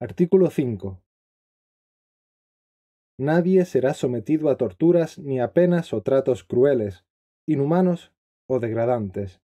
Artículo 5. Nadie será sometido a torturas ni a penas o tratos crueles, inhumanos o degradantes.